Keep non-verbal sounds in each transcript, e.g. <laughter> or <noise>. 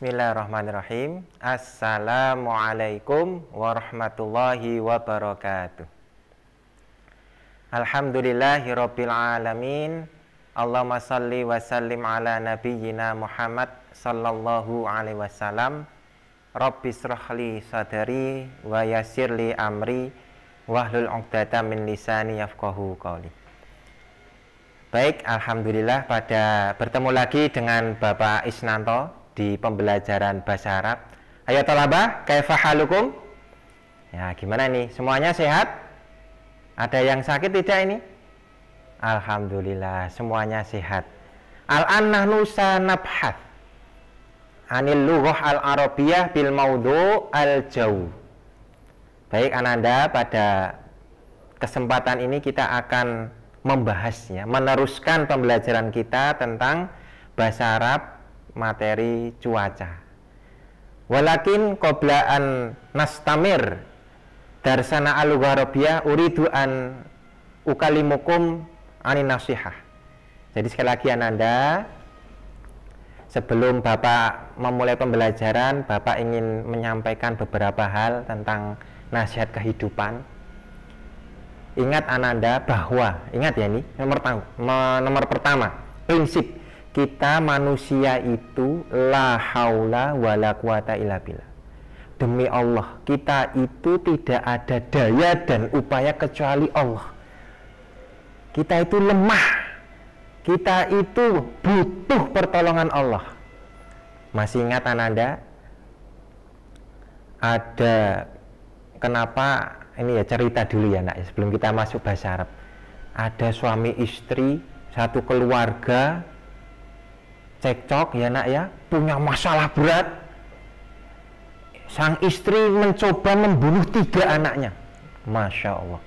Bismillahirrahmanirrahim. Assalamualaikum warahmatullahi wabarakatuh. Alhamdulillahirabbil alamin. Allahumma salli wa sallim ala nabiyyina Muhammad sallallahu alaihi wasallam. Rabbi srahli sadri wa yassirli amri wahlul 'uqdatam min lisani yafqahu qawli. Baik, alhamdulillah pada bertemu lagi dengan Bapak Isnanto di pembelajaran bahasa Arab. Ayo talaba, kaifahalukum? Ya, gimana nih? Semuanya sehat? Ada yang sakit tidak ini? Alhamdulillah, semuanya sehat. Al-an nahnu sanabhath anil lughah al-arabiyah bil maudhu al jau Baik Ananda, pada kesempatan ini kita akan membahasnya, meneruskan pembelajaran kita tentang bahasa Arab materi cuaca. Walakin koblaan nastamir darsana al uridu an ukalimukum anin nasihah. Jadi sekali lagi Ananda, ya sebelum Bapak memulai pembelajaran, Bapak ingin menyampaikan beberapa hal tentang nasihat kehidupan. Ingat Ananda bahwa, ingat ya ini, nomor, nomor pertama, prinsip kita manusia itu la haula wala quwata illa billah. Demi Allah, kita itu tidak ada daya dan upaya kecuali Allah. Kita itu lemah. Kita itu butuh pertolongan Allah. Masih ingat Ananda? Ada kenapa ini ya cerita dulu ya nak ya, sebelum kita masuk bahasa Arab. Ada suami istri, satu keluarga cekcok ya nak ya punya masalah berat sang istri mencoba membunuh tiga anaknya Masya Allah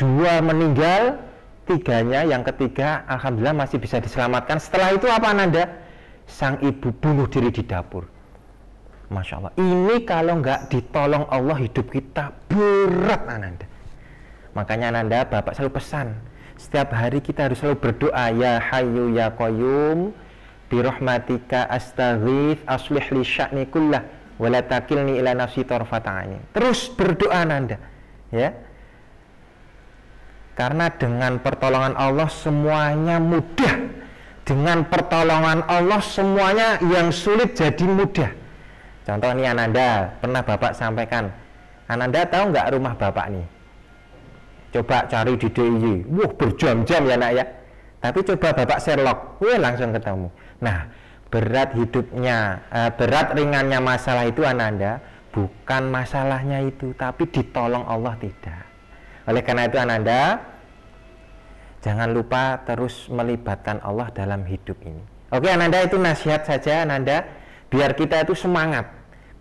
dua meninggal tiganya yang ketiga Alhamdulillah masih bisa diselamatkan setelah itu apa Nanda sang ibu bunuh diri di dapur Masya Allah ini kalau nggak ditolong Allah hidup kita berat Nanda. makanya Nanda, Bapak selalu pesan setiap hari kita harus selalu berdoa ya hayu ya koyum birahmatika astaghif aslih li sya'ni kullah wala takilni ila nafsi tarfata'ani terus berdoa Nanda ya karena dengan pertolongan Allah semuanya mudah dengan pertolongan Allah semuanya yang sulit jadi mudah contoh nih Ananda pernah Bapak sampaikan Ananda tahu nggak rumah Bapak nih coba cari di DIY wah berjam-jam ya nak ya tapi coba Bapak Sherlock wah langsung ketemu Nah, berat hidupnya, eh, berat ringannya masalah itu Ananda bukan masalahnya itu, tapi ditolong Allah tidak. Oleh karena itu Ananda jangan lupa terus melibatkan Allah dalam hidup ini. Oke Ananda itu nasihat saja Ananda biar kita itu semangat.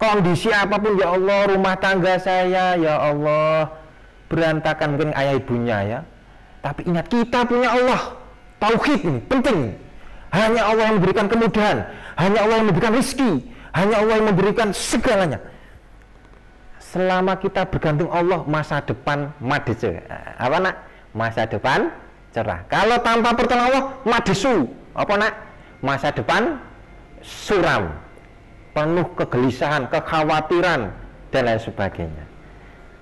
Kondisi apapun ya Allah, rumah tangga saya ya Allah berantakan mungkin ayah ibunya ya. Tapi ingat kita punya Allah. Tauhid ini penting. Hanya Allah yang memberikan kemudahan. Hanya Allah yang memberikan rezeki. Hanya Allah yang memberikan segalanya. Selama kita bergantung Allah, masa depan madece. Apa nak? Masa depan cerah. Kalau tanpa pertolongan Allah, madesu. Apa nak? Masa depan suram. Penuh kegelisahan, kekhawatiran, dan lain sebagainya.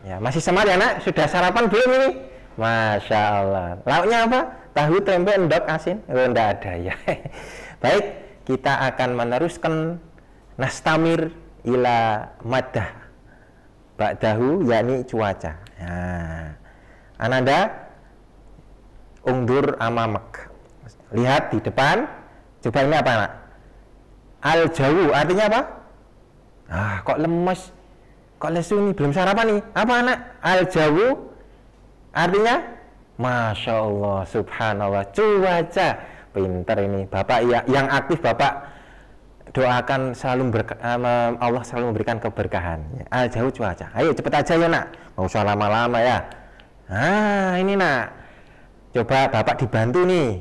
Ya, masih semangat ya nak? Sudah sarapan belum ini? Masya Allah. Lauknya apa? tahu tempe endok asin oh, enggak ada ya <laughs> baik kita akan meneruskan nastamir ila madah ba'dahu yakni cuaca nah, ananda ungdur amamek lihat di depan coba ini apa nak al jauh artinya apa ah kok lemes kok lesu nih belum sarapan nih apa anak al jauh artinya Masya Allah, subhanallah, cuaca pinter ini. Bapak ya, yang aktif Bapak doakan selalu berka, eh, Allah selalu memberikan keberkahan. Ah, ya, jauh cuaca. Ayo cepet aja ya nak, nggak usah lama-lama ya. Ah ini nak, coba Bapak dibantu nih.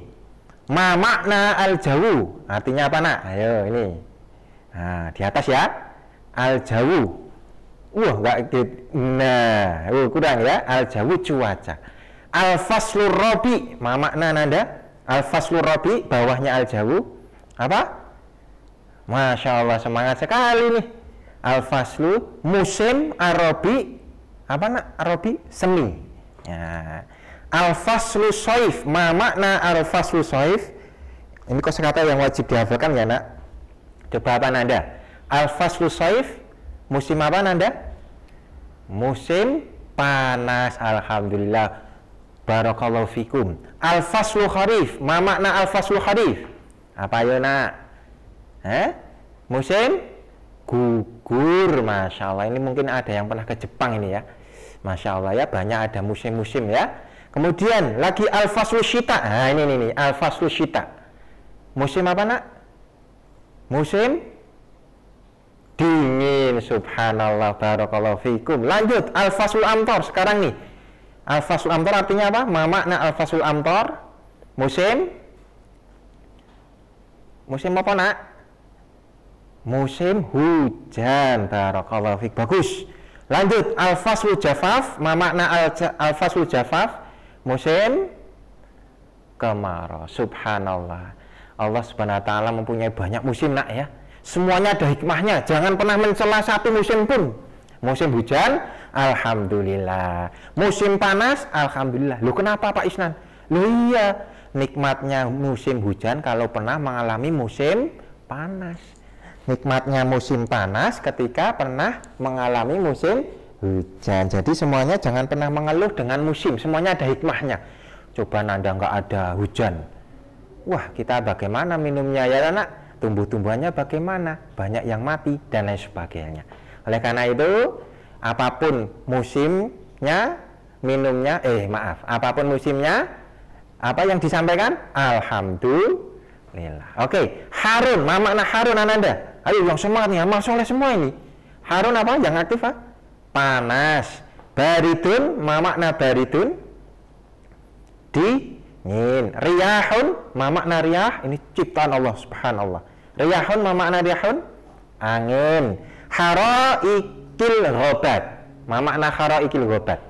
Mama na al jauh, artinya apa nak? Ayo ini. Nah, di atas ya, al jauh. Wah, nggak nah, uh, kurang ya, al jauh cuaca al-faslur rabi ma makna nanda al-faslur rabi bawahnya al-jawu apa Masya Allah semangat sekali nih al-faslu musim arabi apa nak arabi semi ya. al-faslu soif ma makna al-faslu soif ini kok kata yang wajib dihafalkan ya nak coba apa nanda al-faslu soif musim apa nanda musim panas alhamdulillah Barakallahu fikum. Al-faslu kharif. Ma makna al-faslu kharif? Apa ya nak? Eh? Musim gugur. Masya Allah. Ini mungkin ada yang pernah ke Jepang ini ya. Masya Allah ya. Banyak ada musim-musim ya. Kemudian lagi al-faslu syita. Nah ini nih. Al-faslu syita. Musim apa nak? Musim dingin. Subhanallah. Barakallahu fikum. Lanjut. Al-faslu amtor. Sekarang nih Al-fasul amtor artinya apa? Ma makna al-fasul amtor? Musim? Musim apa nak? Musim hujan. Barakallahu Bagus. Lanjut al-fasul jafaf, ma makna al-fasul jafaf? Musim kemarau. Subhanallah. Allah Subhanahu wa taala mempunyai banyak musim nak ya. Semuanya ada hikmahnya. Jangan pernah mencela satu musim pun. Musim hujan, alhamdulillah. Musim panas, alhamdulillah. Lu kenapa Pak Isnan? Lu iya, nikmatnya musim hujan kalau pernah mengalami musim panas. Nikmatnya musim panas ketika pernah mengalami musim hujan. Jadi semuanya jangan pernah mengeluh dengan musim, semuanya ada hikmahnya. Coba nanda nggak ada hujan. Wah, kita bagaimana minumnya ya anak? Tumbuh-tumbuhannya bagaimana? Banyak yang mati dan lain sebagainya. Oleh karena itu, apapun musimnya, minumnya, eh maaf, apapun musimnya, apa yang disampaikan? Alhamdulillah. Oke, Harun, mama makna Harun Ananda. Ayo yang semangat nih, amal soleh semua ini. Harun apa? Yang aktif ah? Panas. Baridun, mama makna baridun? Dingin. Riyahun, mama makna riyah? Ini ciptaan Allah, subhanallah. Riyahun, mama makna riyahun? Angin. Haro haraikil Mama ma makna haraikil ghobat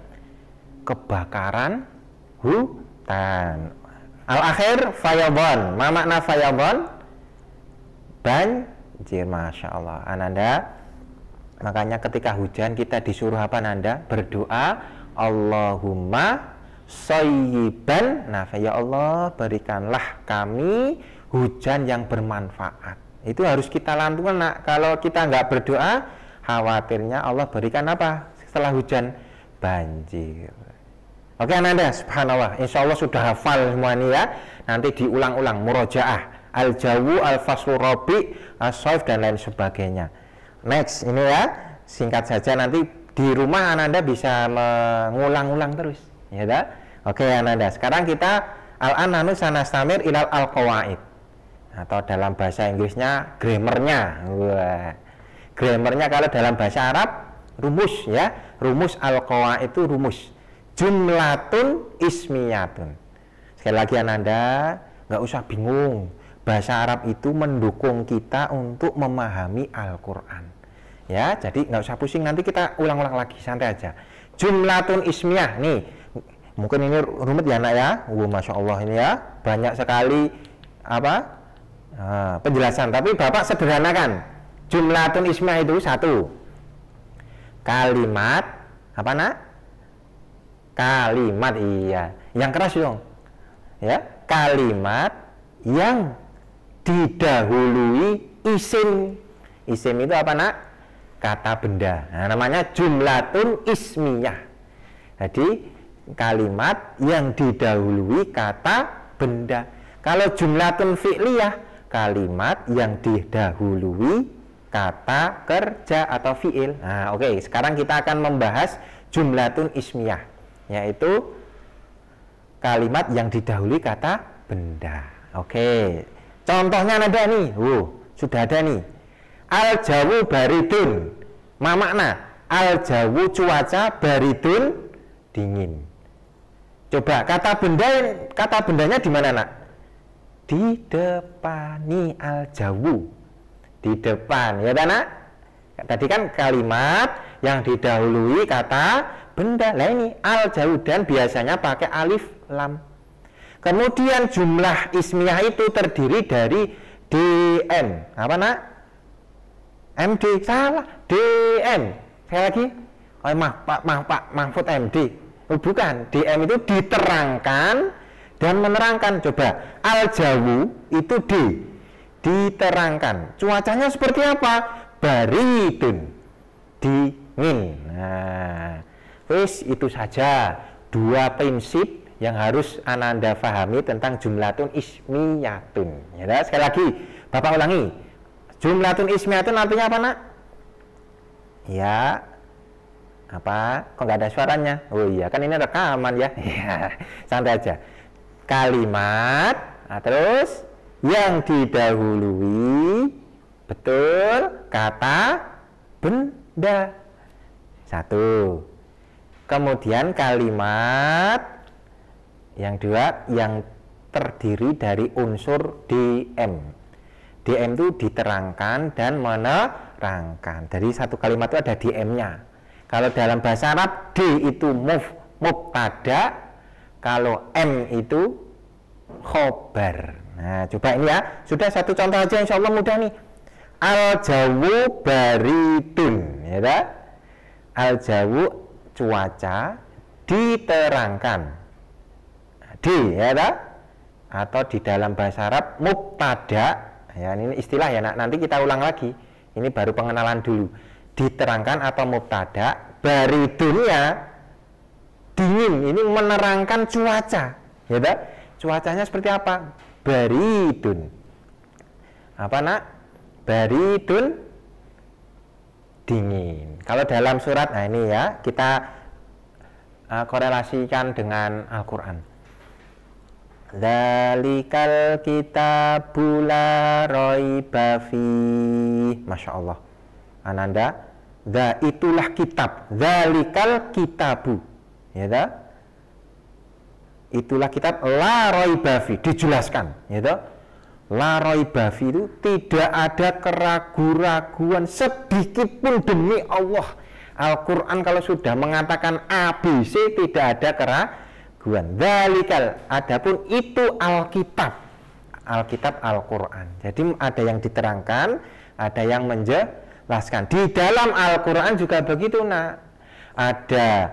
kebakaran hutan al akhir fayabon. ma makna fayabon? banjir masya Allah ananda makanya ketika hujan kita disuruh apa nanda berdoa Allahumma soyiban nah ya Allah berikanlah kami hujan yang bermanfaat itu harus kita lantunkan nak. Kalau kita nggak berdoa, khawatirnya Allah berikan apa? Setelah hujan, banjir. Oke Ananda, subhanallah. Insya Allah sudah hafal semua ini ya. Nanti diulang-ulang, murojaah. Al-Jawu, Al-Faslu Robi, dan lain sebagainya. Next, ini ya. Singkat saja nanti di rumah Ananda bisa mengulang-ulang terus. Ya, da? Oke Ananda, sekarang kita al ananu sanastamir ilal al kawaid atau dalam bahasa Inggrisnya grammarnya grammarnya kalau dalam bahasa Arab rumus ya rumus al itu rumus jumlatun ismiyatun sekali lagi ananda nggak usah bingung bahasa Arab itu mendukung kita untuk memahami Al-Quran ya jadi nggak usah pusing nanti kita ulang-ulang lagi santai aja jumlatun ismiyah nih mungkin ini rumit ya nak ya uh, masya Allah ini ya banyak sekali apa Ah. penjelasan, tapi Bapak sederhanakan. Jumlatun isma itu satu. Kalimat apa nak? Kalimat iya. Yang keras dong. Ya, kalimat yang didahului isim. Isim itu apa nak? Kata benda. Nah, namanya jumlatun ismiyah. Jadi kalimat yang didahului kata benda. Kalau jumlatun fi'liyah kalimat yang didahului kata kerja atau fiil. Nah, oke, okay. sekarang kita akan membahas jumlatun ismiyah, yaitu kalimat yang didahului kata benda. Oke. Okay. Contohnya ada nih. Wow, sudah ada nih. Al jawu baridun. Ma makna al jawu cuaca baridun dingin. Coba kata benda kata bendanya di mana, Nak? di depani al jawu di depan ya dana tadi kan kalimat yang didahului kata benda lah ini al jawu dan biasanya pakai alif lam kemudian jumlah ismiyah itu terdiri dari dn apa nak md salah dn saya lagi oh mah pak mah pak mahfud md oh, bukan dm itu diterangkan dan menerangkan. Coba al-jawu itu di diterangkan. Cuacanya seperti apa? Baridun. Dingin. Nah, wis itu saja dua prinsip yang harus ananda fahami tentang jumlatun ismiyatun. Ya, nah, sekali lagi, Bapak ulangi. Jumlatun ismiyatun artinya apa, Nak? Ya, apa? Kok nggak ada suaranya? Oh iya, kan ini rekaman ya. <laughs> Ya, santai aja kalimat nah, terus yang didahului betul kata benda satu kemudian kalimat yang dua yang terdiri dari unsur DM DM itu diterangkan dan menerangkan dari satu kalimat itu ada DM nya kalau dalam bahasa Arab D itu move pada kalau M itu khobar. Nah, coba ini ya. Sudah satu contoh aja insya Allah mudah nih. Al jawu baritun, ya tak? Al jawu cuaca diterangkan. Di, ya tak? Atau di dalam bahasa Arab mubtada. Ya, ini istilah ya, nanti kita ulang lagi. Ini baru pengenalan dulu. Diterangkan atau mubtada baritunnya dingin ini menerangkan cuaca ya tak? cuacanya seperti apa baridun apa nak baridun dingin kalau dalam surat nah ini ya kita uh, korelasikan dengan Al-Quran Zalikal kita bula bafi, Masya Allah Ananda Za itulah kitab Zalikal kitabu ya toh? itulah kitab la Bafi dijelaskan ya toh? la Bafi itu tidak ada keraguan-raguan sedikit pun demi Allah Al-Quran kalau sudah mengatakan ABC tidak ada keraguan Dalikal Adapun itu Alkitab Alkitab Al-Quran Jadi ada yang diterangkan Ada yang menjelaskan Di dalam Al-Quran juga begitu nak Ada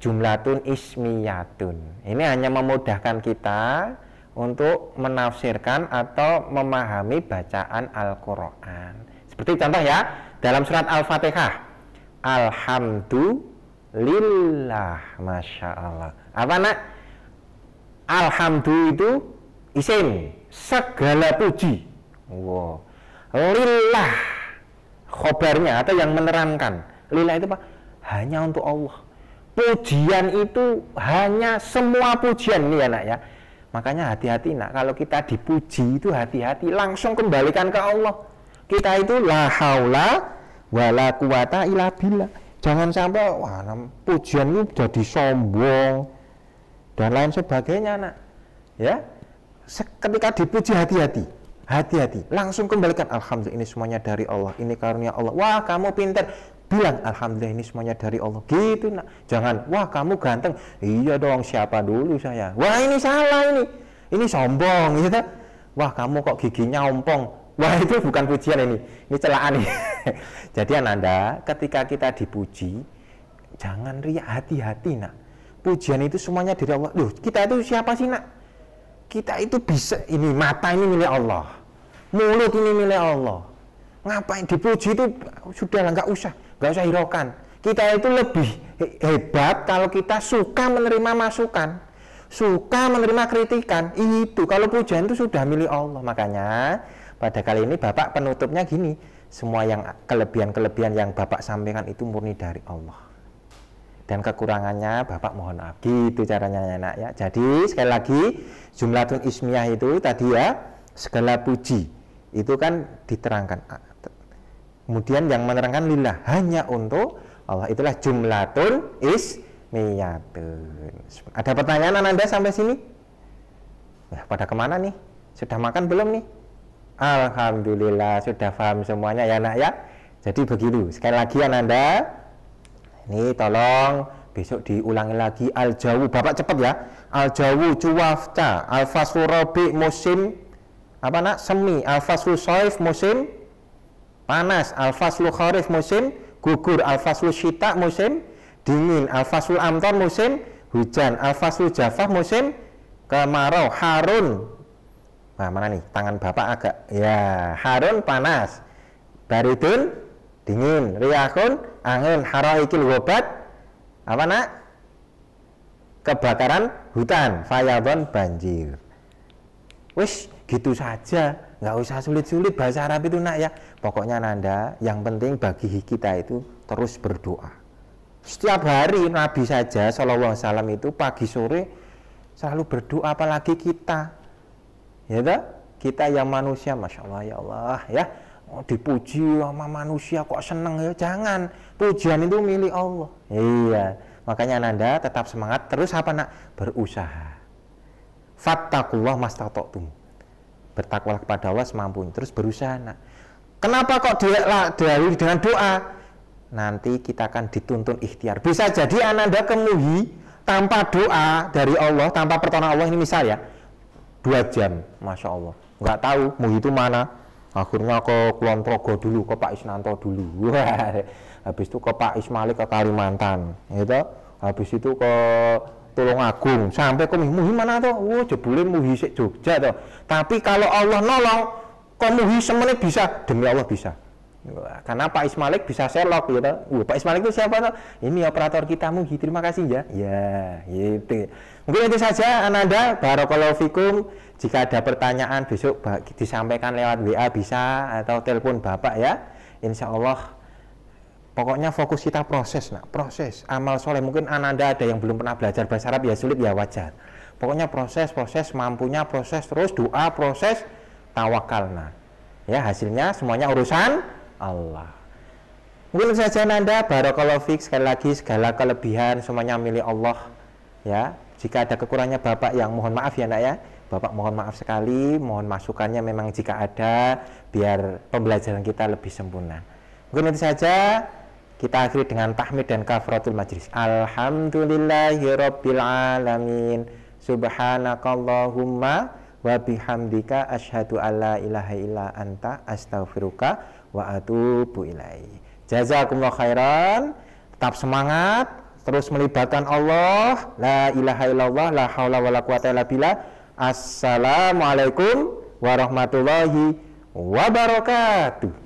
jumlatun ismiyatun. Ini hanya memudahkan kita untuk menafsirkan atau memahami bacaan Al-Qur'an. Seperti contoh ya, dalam surat Al-Fatihah. Alhamdulillah, Masya Allah. Apa nak? Alhamdulillah itu isim, segala puji. Wow. Lillah, khobarnya atau yang menerangkan. Lillah itu apa? Hanya untuk Allah pujian itu hanya semua pujian nih ya ya makanya hati-hati nak kalau kita dipuji itu hati-hati langsung kembalikan ke Allah kita itu la haula wala quwata illa billah jangan sampai wah pujian itu jadi sombong dan lain sebagainya nak ya ketika dipuji hati-hati hati-hati langsung kembalikan alhamdulillah ini semuanya dari Allah ini karunia Allah wah kamu pinter bilang alhamdulillah ini semuanya dari Allah gitu nak jangan wah kamu ganteng iya dong siapa dulu saya wah ini salah ini ini sombong gitu kan. wah kamu kok giginya ompong wah <laughs> itu bukan pujian ini ini celaan nih <laughs> jadi ananda ketika kita dipuji jangan riak hati-hati nak pujian itu semuanya dari Allah loh kita itu siapa sih nak kita itu bisa ini mata ini milik Allah mulut ini milik Allah ngapain dipuji itu sudah lah nggak usah Gak usah hiraukan kita itu lebih hebat kalau kita suka menerima masukan suka menerima kritikan itu kalau pujian itu sudah milih Allah makanya pada kali ini Bapak penutupnya gini semua yang kelebihan-kelebihan yang Bapak sampaikan itu murni dari Allah dan kekurangannya Bapak mohon maaf gitu caranya enak ya jadi sekali lagi jumlah tun ismiyah itu tadi ya segala puji itu kan diterangkan Kemudian yang menerangkan lillah hanya untuk Allah. Itulah jumlatun ismiyatun. Ada pertanyaan Anda sampai sini? Ya, pada kemana nih? Sudah makan belum nih? Alhamdulillah sudah paham semuanya ya nak ya. Jadi begitu. Sekali lagi anda, ini tolong besok diulangi lagi al jawu. Bapak cepat ya. Al jawu cuwafta al fasurabi musim apa nak semi al fasul musim panas alfaslu kharif musim gugur alfaslu syita musim dingin alfaslu amtar musim hujan alfaslu jafah musim kemarau harun nah mana nih tangan bapak agak ya harun panas baridun dingin riakun angin ikil wabat apa nak kebakaran hutan fayabon banjir wis gitu saja nggak usah sulit-sulit bahasa Arab itu nak ya pokoknya Nanda yang penting bagi kita itu terus berdoa setiap hari Nabi saja Shallallahu Alaihi Wasallam itu pagi sore selalu berdoa apalagi kita ya toh? kita yang manusia masya Allah ya Allah ya oh, dipuji sama manusia kok seneng ya jangan pujian itu milik Allah iya makanya Nanda tetap semangat terus apa nak berusaha fattakullah mastatoktum bertakwalah kepada Allah semampunya terus berusaha nak kenapa kok dia dari dengan doa nanti kita akan dituntun ikhtiar bisa jadi ananda kemuhi tanpa doa dari Allah tanpa pertolongan Allah ini misal ya dua jam masya Allah nggak tahu muhi itu mana akhirnya ke Kulon Progo dulu ke Pak Isnanto dulu <laughs> habis itu ke Pak Ismail ke Kalimantan gitu habis itu ke Tulung Agung sampai kau muhi mana wah Oh, jebule muhi sik Jogja tuh Tapi kalau Allah nolong, kau muhi semuanya bisa? Demi Allah bisa. Karena Pak Ismalik bisa selok gitu. oh, Pak Ismailik itu siapa tuh? Ini operator kita muhi, Terima kasih ya. Ya, gitu. Mungkin itu saja Ananda. Barokallahu fikum. Jika ada pertanyaan besok disampaikan lewat WA bisa atau telepon Bapak ya. Insya Allah Pokoknya fokus kita proses, nak. Proses. Amal soleh. Mungkin ananda ada yang belum pernah belajar bahasa Arab, ya sulit, ya wajar. Pokoknya proses, proses, mampunya proses, terus doa, proses, tawakal, nah. Ya, hasilnya semuanya urusan Allah. Mungkin saja nanda, barakallahu fix sekali lagi, segala kelebihan, semuanya milik Allah. Ya, jika ada kekurangannya Bapak yang mohon maaf ya nak ya. Bapak mohon maaf sekali, mohon masukannya memang jika ada, biar pembelajaran kita lebih sempurna. Mungkin itu saja kita akhiri dengan tahmid dan kafaratul majlis alhamdulillahirabbil alamin subhanakallahumma wa bihamdika asyhadu alla ilaha illa anta astaghfiruka wa atubu ilai. jazakumullah khairan tetap semangat terus melibatkan Allah la ilaha illallah la haula wala quwata illa billah assalamualaikum warahmatullahi wabarakatuh